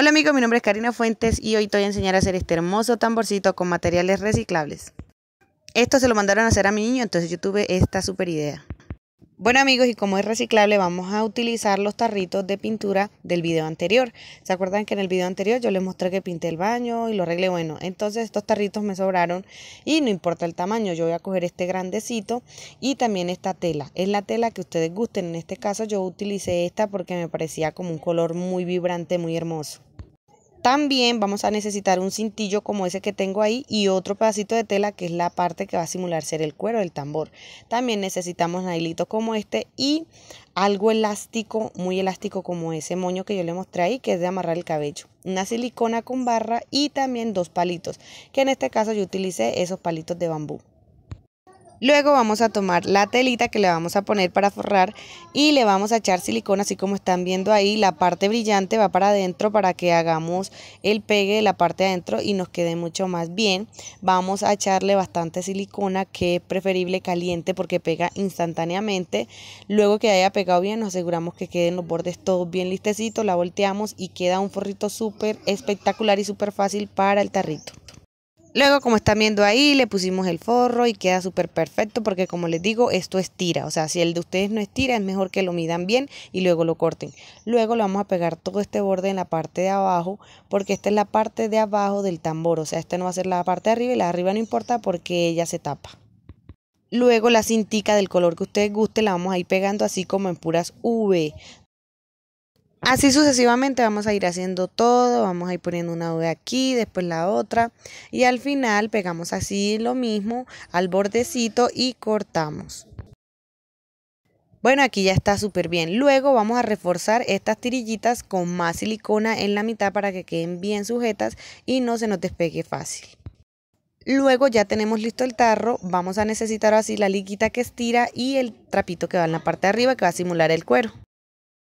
Hola amigos, mi nombre es Karina Fuentes y hoy te voy a enseñar a hacer este hermoso tamborcito con materiales reciclables. Esto se lo mandaron a hacer a mi niño, entonces yo tuve esta super idea. Bueno amigos, y como es reciclable vamos a utilizar los tarritos de pintura del video anterior. ¿Se acuerdan que en el video anterior yo les mostré que pinté el baño y lo arreglé? Bueno, entonces estos tarritos me sobraron y no importa el tamaño, yo voy a coger este grandecito y también esta tela. Es la tela que ustedes gusten, en este caso yo utilicé esta porque me parecía como un color muy vibrante, muy hermoso. También vamos a necesitar un cintillo como ese que tengo ahí y otro pedacito de tela que es la parte que va a simular ser el cuero del tambor. También necesitamos nailitos como este y algo elástico, muy elástico como ese moño que yo le mostré ahí que es de amarrar el cabello. Una silicona con barra y también dos palitos, que en este caso yo utilicé esos palitos de bambú. Luego vamos a tomar la telita que le vamos a poner para forrar y le vamos a echar silicona, así como están viendo ahí, la parte brillante va para adentro para que hagamos el pegue de la parte de adentro y nos quede mucho más bien. Vamos a echarle bastante silicona, que es preferible caliente porque pega instantáneamente. Luego que haya pegado bien, nos aseguramos que queden los bordes todos bien listecitos, la volteamos y queda un forrito súper espectacular y súper fácil para el tarrito. Luego, como están viendo ahí, le pusimos el forro y queda súper perfecto porque como les digo, esto estira. O sea, si el de ustedes no estira, es mejor que lo midan bien y luego lo corten. Luego lo vamos a pegar todo este borde en la parte de abajo porque esta es la parte de abajo del tambor. O sea, esta no va a ser la parte de arriba y la de arriba no importa porque ella se tapa. Luego la cintica del color que ustedes guste la vamos a ir pegando así como en puras V. Así sucesivamente vamos a ir haciendo todo, vamos a ir poniendo una V aquí, después la otra y al final pegamos así lo mismo al bordecito y cortamos. Bueno, aquí ya está súper bien. Luego vamos a reforzar estas tirillitas con más silicona en la mitad para que queden bien sujetas y no se nos despegue fácil. Luego ya tenemos listo el tarro, vamos a necesitar así la liguita que estira y el trapito que va en la parte de arriba que va a simular el cuero.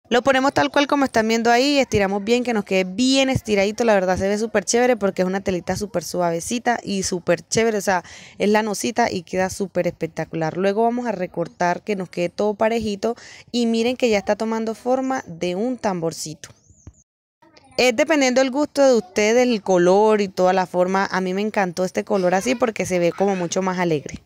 Lo ponemos tal cual como están viendo ahí, estiramos bien, que nos quede bien estiradito, la verdad se ve súper chévere porque es una telita súper suavecita y súper chévere, o sea, es la nosita y queda súper espectacular. Luego vamos a recortar que nos quede todo parejito y miren que ya está tomando forma de un tamborcito. Es dependiendo del gusto de ustedes, el color y toda la forma. A mí me encantó este color así porque se ve como mucho más alegre.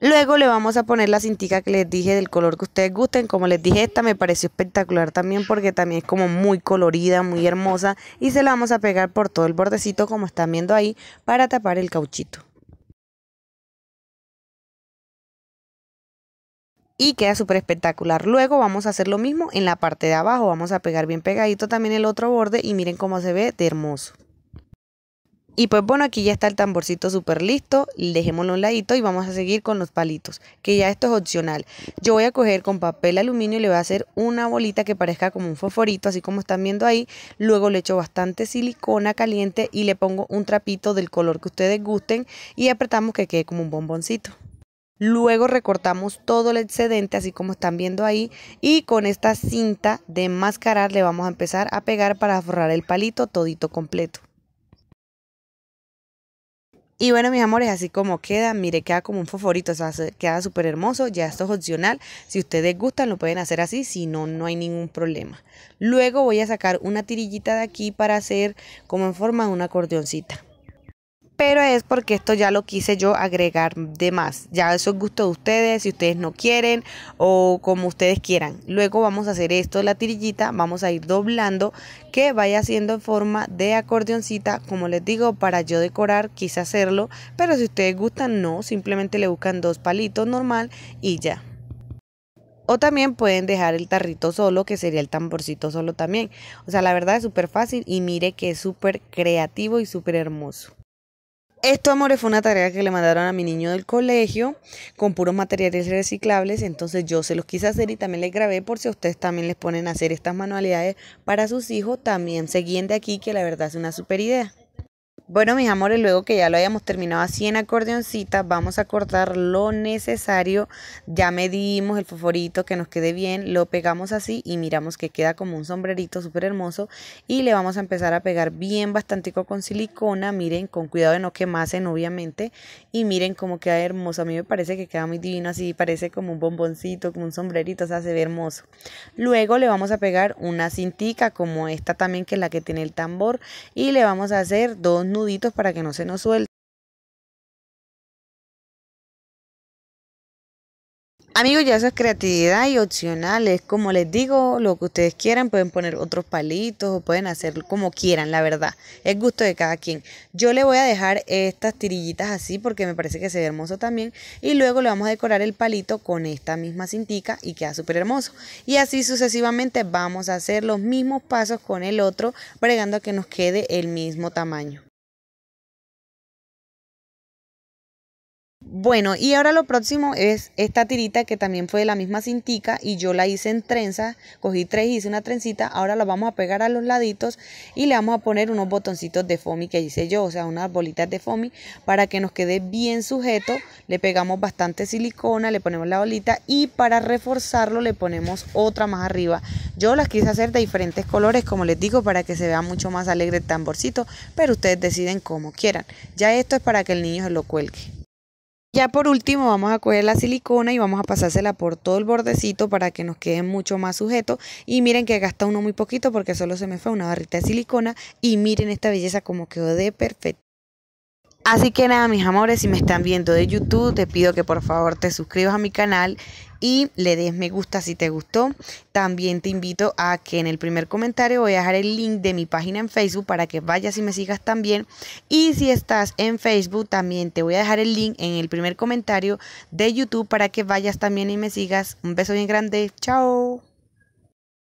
Luego le vamos a poner la cintica que les dije del color que ustedes gusten. Como les dije, esta me pareció espectacular también porque también es como muy colorida, muy hermosa. Y se la vamos a pegar por todo el bordecito como están viendo ahí para tapar el cauchito. y queda súper espectacular. Luego vamos a hacer lo mismo en la parte de abajo, vamos a pegar bien pegadito también el otro borde y miren cómo se ve de hermoso. Y pues bueno, aquí ya está el tamborcito súper listo, dejémoslo a un ladito y vamos a seguir con los palitos, que ya esto es opcional. Yo voy a coger con papel aluminio y le voy a hacer una bolita que parezca como un foforito, así como están viendo ahí. Luego le echo bastante silicona caliente y le pongo un trapito del color que ustedes gusten y apretamos que quede como un bomboncito. Luego recortamos todo el excedente, así como están viendo ahí, y con esta cinta de mascarar le vamos a empezar a pegar para forrar el palito todito completo. Y bueno, mis amores, así como queda, mire, queda como un foforito, queda súper hermoso, ya esto es opcional, si ustedes gustan lo pueden hacer así, si no, no hay ningún problema. Luego voy a sacar una tirillita de aquí para hacer como en forma de una acordeoncita pero es porque esto ya lo quise yo agregar de más. Ya eso es gusto de ustedes, si ustedes no quieren o como ustedes quieran. Luego vamos a hacer esto, la tirillita, vamos a ir doblando que vaya siendo en forma de acordeoncita, como les digo, para yo decorar quise hacerlo, pero si ustedes gustan no, simplemente le buscan dos palitos normal y ya. O también pueden dejar el tarrito solo, que sería el tamborcito solo también. O sea, la verdad es súper fácil y mire que es súper creativo y súper hermoso. Esto, amores, fue una tarea que le mandaron a mi niño del colegio con puros materiales reciclables. Entonces yo se los quise hacer y también les grabé por si ustedes también les ponen a hacer estas manualidades para sus hijos. También seguían de aquí que la verdad es una super idea. Bueno, mis amores, luego que ya lo hayamos terminado así en acordeoncita, vamos a cortar lo necesario. Ya medimos el foforito que nos quede bien, lo pegamos así y miramos que queda como un sombrerito súper hermoso. Y le vamos a empezar a pegar bien bastantico con silicona, miren, con cuidado de no quemasen obviamente. Y miren cómo queda hermoso, a mí me parece que queda muy divino así, parece como un bomboncito, como un sombrerito, o sea, se ve hermoso. Luego le vamos a pegar una cintica como esta también que es la que tiene el tambor y le vamos a hacer dos para que no se nos suelte. Amigos, ya eso es creatividad y opcional. Es como les digo, lo que ustedes quieran. Pueden poner otros palitos o pueden hacer como quieran, la verdad. Es gusto de cada quien. Yo le voy a dejar estas tirillitas así porque me parece que se ve hermoso también. Y luego le vamos a decorar el palito con esta misma cintica y queda súper hermoso. Y así sucesivamente vamos a hacer los mismos pasos con el otro, bregando a que nos quede el mismo tamaño. Bueno, y ahora lo próximo es esta tirita que también fue de la misma cintica y yo la hice en trenza, cogí tres y hice una trencita, ahora la vamos a pegar a los laditos y le vamos a poner unos botoncitos de foamy que hice yo, o sea, unas bolitas de foamy para que nos quede bien sujeto, le pegamos bastante silicona, le ponemos la bolita y para reforzarlo le ponemos otra más arriba. Yo las quise hacer de diferentes colores, como les digo, para que se vea mucho más alegre el tamborcito, pero ustedes deciden como quieran. Ya esto es para que el niño se lo cuelgue. Ya por último vamos a coger la silicona y vamos a pasársela por todo el bordecito para que nos quede mucho más sujeto y miren que gasta uno muy poquito porque solo se me fue una barrita de silicona y miren esta belleza como quedó de perfecto. Así que nada, mis amores, si me están viendo de YouTube, te pido que por favor te suscribas a mi canal y le des me gusta si te gustó. También te invito a que en el primer comentario voy a dejar el link de mi página en Facebook para que vayas y me sigas también. Y si estás en Facebook, también te voy a dejar el link en el primer comentario de YouTube para que vayas también y me sigas. Un beso bien grande. Chao.